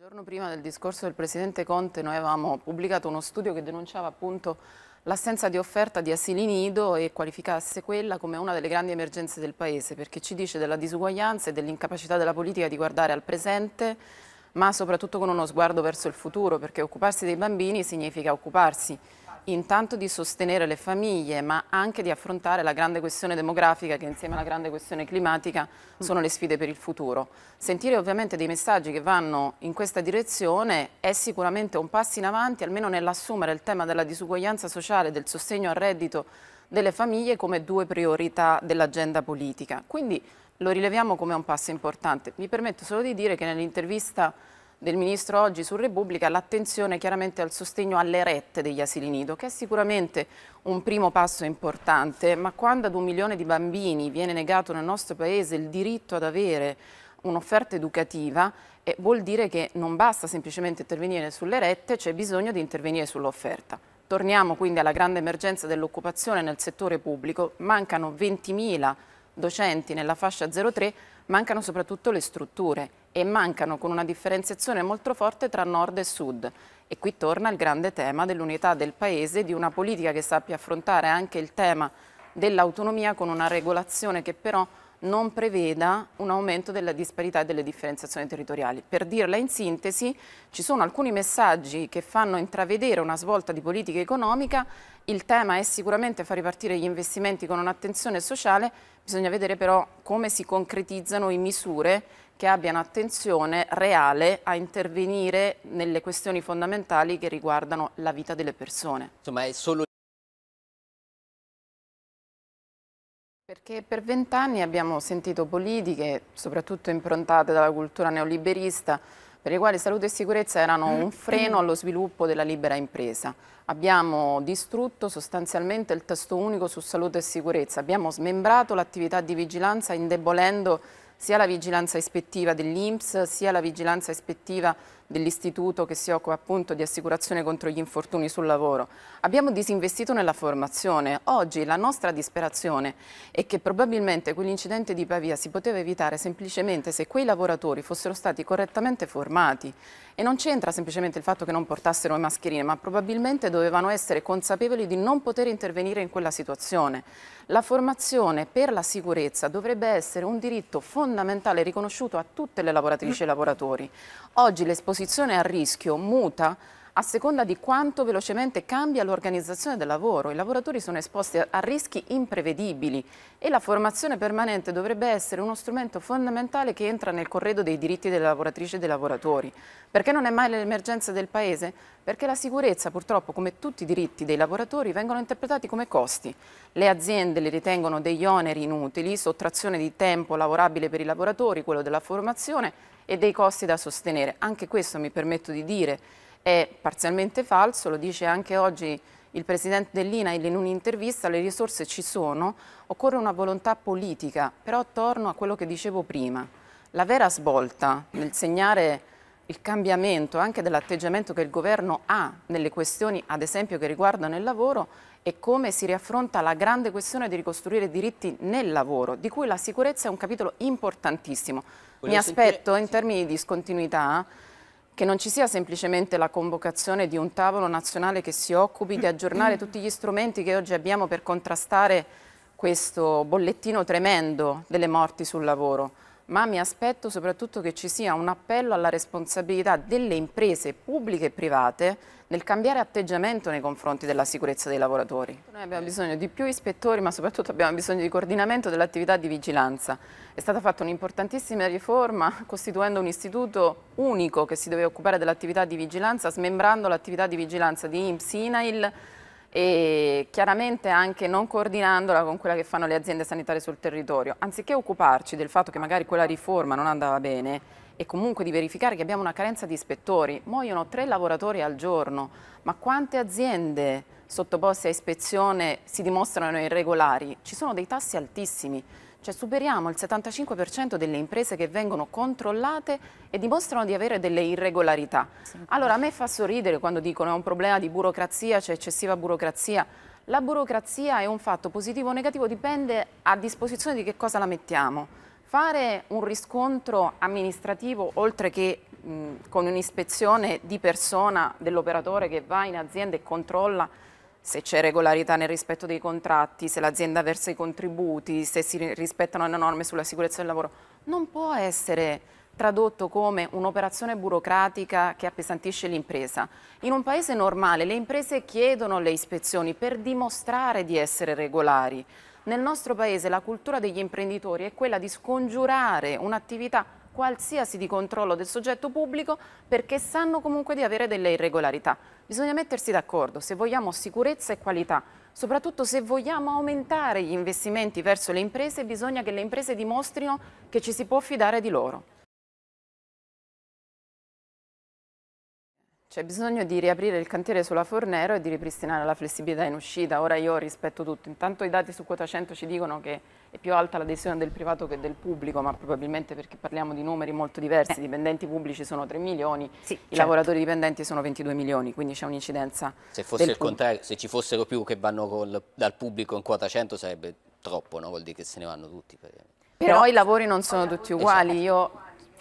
Il giorno prima del discorso del Presidente Conte noi avevamo pubblicato uno studio che denunciava appunto l'assenza di offerta di asili nido e qualificasse quella come una delle grandi emergenze del Paese perché ci dice della disuguaglianza e dell'incapacità della politica di guardare al presente ma soprattutto con uno sguardo verso il futuro perché occuparsi dei bambini significa occuparsi intanto di sostenere le famiglie ma anche di affrontare la grande questione demografica che insieme alla grande questione climatica sono le sfide per il futuro. Sentire ovviamente dei messaggi che vanno in questa direzione è sicuramente un passo in avanti almeno nell'assumere il tema della disuguaglianza sociale, del sostegno al reddito delle famiglie come due priorità dell'agenda politica. Quindi lo rileviamo come un passo importante. Mi permetto solo di dire che nell'intervista del Ministro oggi su Repubblica, l'attenzione chiaramente al sostegno alle rette degli asili nido, che è sicuramente un primo passo importante, ma quando ad un milione di bambini viene negato nel nostro Paese il diritto ad avere un'offerta educativa eh, vuol dire che non basta semplicemente intervenire sulle rette, c'è bisogno di intervenire sull'offerta. Torniamo quindi alla grande emergenza dell'occupazione nel settore pubblico, mancano 20.000 docenti nella fascia 03, mancano soprattutto le strutture e mancano con una differenziazione molto forte tra nord e sud. E qui torna il grande tema dell'unità del Paese, di una politica che sappia affrontare anche il tema dell'autonomia con una regolazione che però non preveda un aumento della disparità e delle differenziazioni territoriali. Per dirla in sintesi, ci sono alcuni messaggi che fanno intravedere una svolta di politica economica, il tema è sicuramente far ripartire gli investimenti con un'attenzione sociale, bisogna vedere però come si concretizzano in misure che abbiano attenzione reale a intervenire nelle questioni fondamentali che riguardano la vita delle persone. Insomma, Perché per vent'anni abbiamo sentito politiche, soprattutto improntate dalla cultura neoliberista, per le quali salute e sicurezza erano un mm. freno allo sviluppo della libera impresa. Abbiamo distrutto sostanzialmente il testo unico su salute e sicurezza, abbiamo smembrato l'attività di vigilanza indebolendo sia la vigilanza ispettiva dell'Inps sia la vigilanza ispettiva dell'istituto che si occupa appunto di assicurazione contro gli infortuni sul lavoro. Abbiamo disinvestito nella formazione. Oggi la nostra disperazione è che probabilmente quell'incidente di Pavia si poteva evitare semplicemente se quei lavoratori fossero stati correttamente formati. E non c'entra semplicemente il fatto che non portassero le mascherine, ma probabilmente dovevano essere consapevoli di non poter intervenire in quella situazione. La formazione per la sicurezza dovrebbe essere un diritto fondamentale riconosciuto a tutte le lavoratrici e lavoratori. Oggi l'esposizione esposizione al rischio muta a seconda di quanto velocemente cambia l'organizzazione del lavoro. I lavoratori sono esposti a rischi imprevedibili e la formazione permanente dovrebbe essere uno strumento fondamentale che entra nel corredo dei diritti delle lavoratrici e dei lavoratori. Perché non è mai l'emergenza del Paese? Perché la sicurezza, purtroppo, come tutti i diritti dei lavoratori, vengono interpretati come costi. Le aziende li ritengono degli oneri inutili, sottrazione di tempo lavorabile per i lavoratori, quello della formazione, e dei costi da sostenere. Anche questo, mi permetto di dire, è parzialmente falso, lo dice anche oggi il Presidente dell'INAIL in un'intervista, le risorse ci sono, occorre una volontà politica, però torno a quello che dicevo prima. La vera svolta nel segnare il cambiamento anche dell'atteggiamento che il governo ha nelle questioni, ad esempio, che riguardano il lavoro e come si riaffronta la grande questione di ricostruire diritti nel lavoro, di cui la sicurezza è un capitolo importantissimo. Mi aspetto in termini di discontinuità che non ci sia semplicemente la convocazione di un tavolo nazionale che si occupi di aggiornare tutti gli strumenti che oggi abbiamo per contrastare questo bollettino tremendo delle morti sul lavoro ma mi aspetto soprattutto che ci sia un appello alla responsabilità delle imprese pubbliche e private nel cambiare atteggiamento nei confronti della sicurezza dei lavoratori. Noi abbiamo bisogno di più ispettori, ma soprattutto abbiamo bisogno di coordinamento dell'attività di vigilanza. È stata fatta un'importantissima riforma costituendo un istituto unico che si deve occupare dell'attività di vigilanza, smembrando l'attività di vigilanza di IMSS, INAIL, e chiaramente anche non coordinandola con quella che fanno le aziende sanitarie sul territorio. Anziché occuparci del fatto che magari quella riforma non andava bene e comunque di verificare che abbiamo una carenza di ispettori, muoiono tre lavoratori al giorno, ma quante aziende sottoposte a ispezione si dimostrano irregolari? Ci sono dei tassi altissimi. Cioè superiamo il 75% delle imprese che vengono controllate e dimostrano di avere delle irregolarità. Allora a me fa sorridere quando dicono è un problema di burocrazia, c'è cioè eccessiva burocrazia. La burocrazia è un fatto positivo o negativo, dipende a disposizione di che cosa la mettiamo. Fare un riscontro amministrativo, oltre che con un'ispezione di persona dell'operatore che va in azienda e controlla se c'è regolarità nel rispetto dei contratti, se l'azienda versa i contributi, se si rispettano le norme sulla sicurezza del lavoro, non può essere tradotto come un'operazione burocratica che appesantisce l'impresa. In un paese normale le imprese chiedono le ispezioni per dimostrare di essere regolari. Nel nostro paese la cultura degli imprenditori è quella di scongiurare un'attività qualsiasi di controllo del soggetto pubblico perché sanno comunque di avere delle irregolarità. Bisogna mettersi d'accordo se vogliamo sicurezza e qualità. Soprattutto se vogliamo aumentare gli investimenti verso le imprese, bisogna che le imprese dimostrino che ci si può fidare di loro. C'è bisogno di riaprire il cantiere sulla Fornero e di ripristinare la flessibilità in uscita. Ora io rispetto tutto. Intanto i dati su quota 100 ci dicono che è più alta l'adesione del privato che del pubblico, ma probabilmente perché parliamo di numeri molto diversi. Eh. I dipendenti pubblici sono 3 milioni, sì, i certo. lavoratori dipendenti sono 22 milioni, quindi c'è un'incidenza. Se fosse il contrario, se ci fossero più che vanno col, dal pubblico in quota 100 sarebbe troppo, no? vuol dire che se ne vanno tutti. Perché... Però, Però i lavori non sono tutti esatto. uguali. Esatto. Io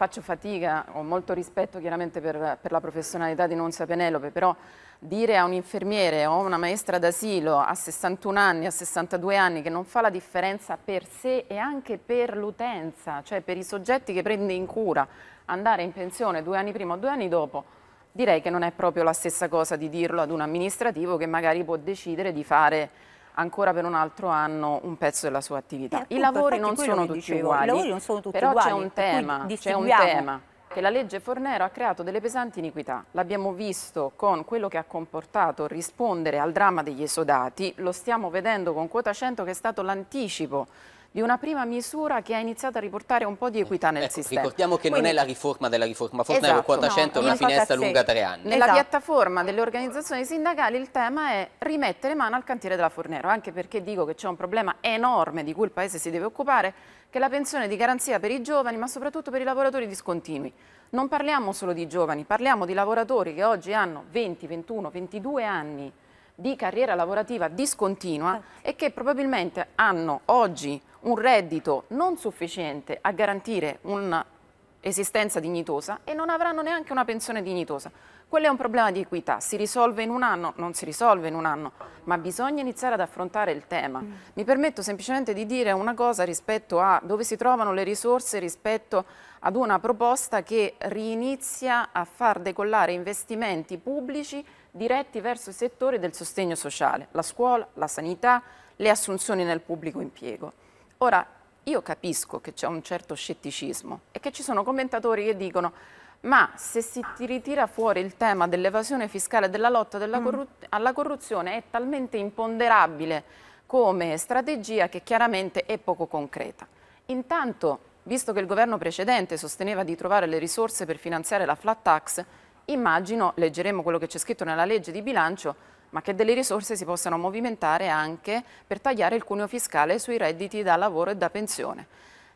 faccio fatica, ho molto rispetto chiaramente per, per la professionalità di Nunzia Penelope, però dire a un infermiere o a una maestra d'asilo a 61 anni, a 62 anni, che non fa la differenza per sé e anche per l'utenza, cioè per i soggetti che prende in cura, andare in pensione due anni prima o due anni dopo, direi che non è proprio la stessa cosa di dirlo ad un amministrativo che magari può decidere di fare ancora per un altro anno un pezzo della sua attività. Eh, I lavori non sono tutti dicevo, uguali, i lavori non sono tutti però c'è un tema, c'è un tema che la legge Fornero ha creato delle pesanti iniquità. L'abbiamo visto con quello che ha comportato rispondere al dramma degli esodati, lo stiamo vedendo con quota 100 che è stato l'anticipo di una prima misura che ha iniziato a riportare un po' di equità ecco, nel ecco, sistema. Ricordiamo che Quindi, non è la riforma della riforma Fornero esatto, quota 100 è una finestra lunga tre anni. Nella esatto. piattaforma delle organizzazioni sindacali il tema è rimettere mano al cantiere della Fornero, anche perché dico che c'è un problema enorme di cui il Paese si deve occupare, che è la pensione di garanzia per i giovani, ma soprattutto per i lavoratori discontinui. Non parliamo solo di giovani, parliamo di lavoratori che oggi hanno 20, 21, 22 anni di carriera lavorativa discontinua esatto. e che probabilmente hanno oggi un reddito non sufficiente a garantire un'esistenza dignitosa e non avranno neanche una pensione dignitosa. Quello è un problema di equità, si risolve in un anno, non si risolve in un anno, ma bisogna iniziare ad affrontare il tema. Mm. Mi permetto semplicemente di dire una cosa rispetto a dove si trovano le risorse rispetto ad una proposta che rinizia a far decollare investimenti pubblici diretti verso i settori del sostegno sociale, la scuola, la sanità, le assunzioni nel pubblico impiego. Ora, io capisco che c'è un certo scetticismo e che ci sono commentatori che dicono ma se si ritira fuori il tema dell'evasione fiscale e della lotta della mm. corru alla corruzione è talmente imponderabile come strategia che chiaramente è poco concreta. Intanto, visto che il governo precedente sosteneva di trovare le risorse per finanziare la flat tax, immagino, leggeremo quello che c'è scritto nella legge di bilancio, ma che delle risorse si possano movimentare anche per tagliare il cuneo fiscale sui redditi da lavoro e da pensione.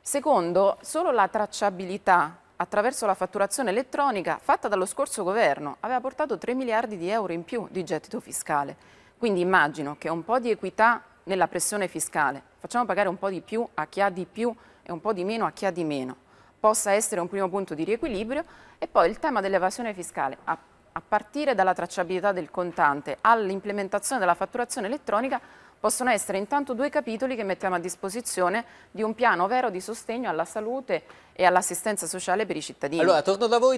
Secondo, solo la tracciabilità attraverso la fatturazione elettronica fatta dallo scorso governo aveva portato 3 miliardi di euro in più di gettito fiscale. Quindi immagino che un po' di equità nella pressione fiscale, facciamo pagare un po' di più a chi ha di più e un po' di meno a chi ha di meno, possa essere un primo punto di riequilibrio e poi il tema dell'evasione fiscale, a, a partire dalla tracciabilità del contante all'implementazione della fatturazione elettronica, possono essere intanto due capitoli che mettiamo a disposizione di un piano vero di sostegno alla salute e all'assistenza sociale per i cittadini. Allora, torno da voi.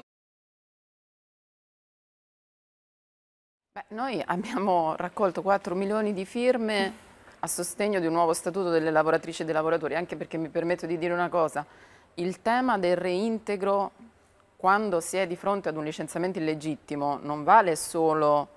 Beh, noi abbiamo raccolto 4 milioni di firme a sostegno di un nuovo statuto delle lavoratrici e dei lavoratori, anche perché mi permetto di dire una cosa, il tema del reintegro quando si è di fronte ad un licenziamento illegittimo non vale solo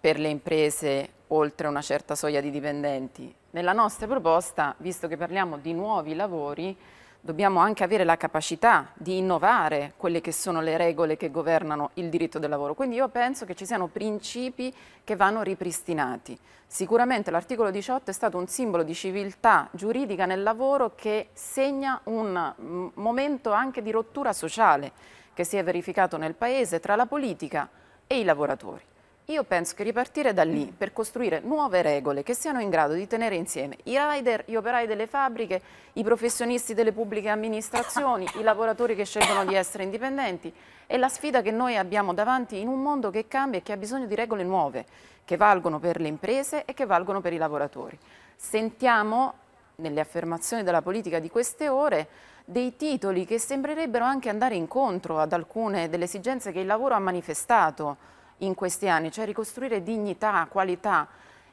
per le imprese oltre una certa soglia di dipendenti. Nella nostra proposta, visto che parliamo di nuovi lavori, dobbiamo anche avere la capacità di innovare quelle che sono le regole che governano il diritto del lavoro. Quindi io penso che ci siano principi che vanno ripristinati. Sicuramente l'articolo 18 è stato un simbolo di civiltà giuridica nel lavoro che segna un mm, momento anche di rottura sociale che si è verificato nel Paese tra la politica e i lavoratori. Io penso che ripartire da lì per costruire nuove regole che siano in grado di tenere insieme i rider, gli operai delle fabbriche, i professionisti delle pubbliche amministrazioni, i lavoratori che scelgono di essere indipendenti è la sfida che noi abbiamo davanti in un mondo che cambia e che ha bisogno di regole nuove che valgono per le imprese e che valgono per i lavoratori. Sentiamo nelle affermazioni della politica di queste ore dei titoli che sembrerebbero anche andare incontro ad alcune delle esigenze che il lavoro ha manifestato in questi anni, cioè ricostruire dignità, qualità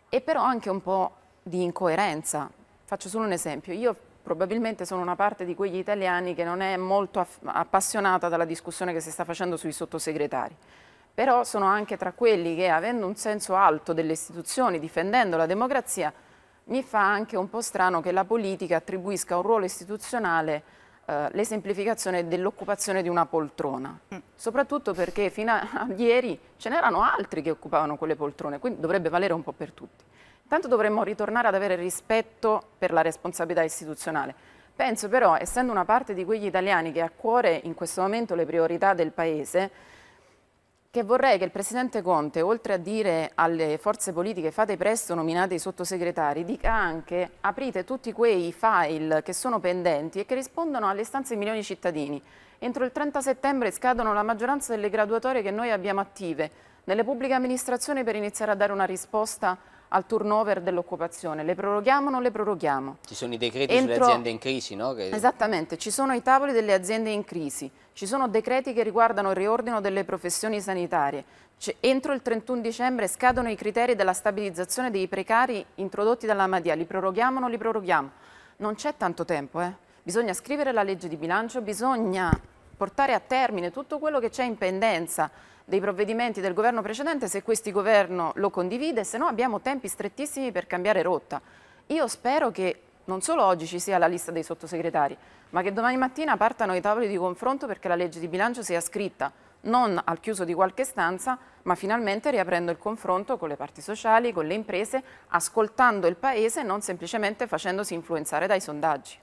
e però anche un po' di incoerenza. Faccio solo un esempio, io probabilmente sono una parte di quegli italiani che non è molto appassionata dalla discussione che si sta facendo sui sottosegretari, però sono anche tra quelli che avendo un senso alto delle istituzioni, difendendo la democrazia, mi fa anche un po' strano che la politica attribuisca un ruolo istituzionale eh, l'esemplificazione dell'occupazione di una poltrona, mm. soprattutto perché fino a ieri ce n'erano altri che occupavano quelle poltrone, quindi dovrebbe valere un po' per tutti. Intanto dovremmo ritornare ad avere rispetto per la responsabilità istituzionale. Penso però, essendo una parte di quegli italiani che ha a cuore in questo momento le priorità del Paese, che vorrei che il Presidente Conte, oltre a dire alle forze politiche fate presto, nominate i sottosegretari, dica anche aprite tutti quei file che sono pendenti e che rispondono alle istanze di milioni di cittadini. Entro il 30 settembre scadono la maggioranza delle graduatorie che noi abbiamo attive nelle pubbliche amministrazioni per iniziare a dare una risposta al turnover dell'occupazione. Le proroghiamo o non le proroghiamo? Ci sono i decreti Entro... sulle aziende in crisi, no? Che... Esattamente, ci sono i tavoli delle aziende in crisi, ci sono decreti che riguardano il riordino delle professioni sanitarie. Cioè, entro il 31 dicembre scadono i criteri della stabilizzazione dei precari introdotti dalla Madia. Li proroghiamo o non li proroghiamo? Non c'è tanto tempo, eh? Bisogna scrivere la legge di bilancio, bisogna portare a termine tutto quello che c'è in pendenza dei provvedimenti del governo precedente se questo governo lo condivide, se no abbiamo tempi strettissimi per cambiare rotta. Io spero che non solo oggi ci sia la lista dei sottosegretari, ma che domani mattina partano i tavoli di confronto perché la legge di bilancio sia scritta non al chiuso di qualche stanza, ma finalmente riaprendo il confronto con le parti sociali, con le imprese, ascoltando il Paese e non semplicemente facendosi influenzare dai sondaggi.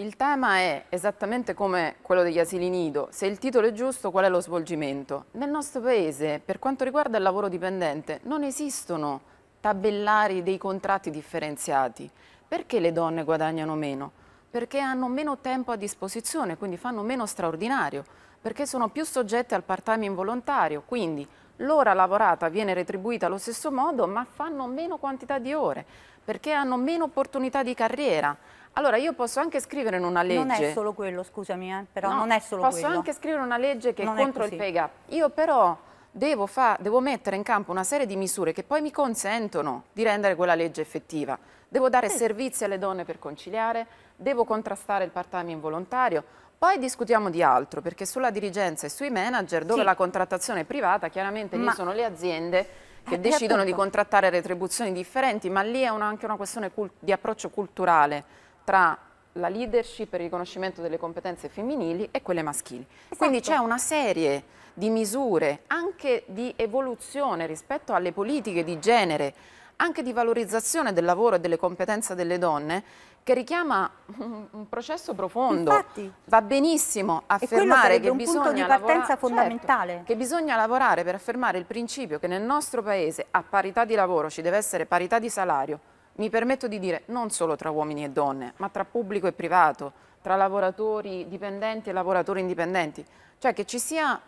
Il tema è esattamente come quello degli asili nido, se il titolo è giusto qual è lo svolgimento. Nel nostro paese, per quanto riguarda il lavoro dipendente, non esistono tabellari dei contratti differenziati. Perché le donne guadagnano meno? Perché hanno meno tempo a disposizione, quindi fanno meno straordinario, perché sono più soggette al part-time involontario, quindi l'ora lavorata viene retribuita allo stesso modo, ma fanno meno quantità di ore, perché hanno meno opportunità di carriera, allora io posso anche scrivere in una legge... Non è solo quello, scusami, eh, però no, non è solo posso quello. Posso anche scrivere una legge che non è contro il pay gap. Io però devo, fa, devo mettere in campo una serie di misure che poi mi consentono di rendere quella legge effettiva. Devo dare sì. servizi alle donne per conciliare, devo contrastare il part-time involontario, poi discutiamo di altro, perché sulla dirigenza e sui manager, dove sì. la contrattazione è privata, chiaramente ma... lì sono le aziende che eh, decidono di contrattare retribuzioni differenti, ma lì è una, anche una questione di approccio culturale tra la leadership e il riconoscimento delle competenze femminili e quelle maschili. Esatto. Quindi c'è una serie di misure, anche di evoluzione rispetto alle politiche di genere, anche di valorizzazione del lavoro e delle competenze delle donne, che richiama un, processo profondo. Infatti, Va benissimo affermare che bisogna, lavorare, certo, che bisogna lavorare per affermare il principio che nel nostro paese a parità di lavoro ci deve essere parità di salario, mi permetto di dire non solo tra uomini e donne, ma tra pubblico e privato, tra lavoratori dipendenti e lavoratori indipendenti. Cioè che ci sia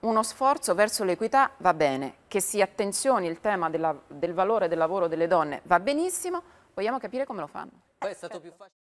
uno sforzo verso l'equità va bene, che si attenzioni il tema della, del valore del lavoro delle donne va benissimo, vogliamo capire come lo fanno.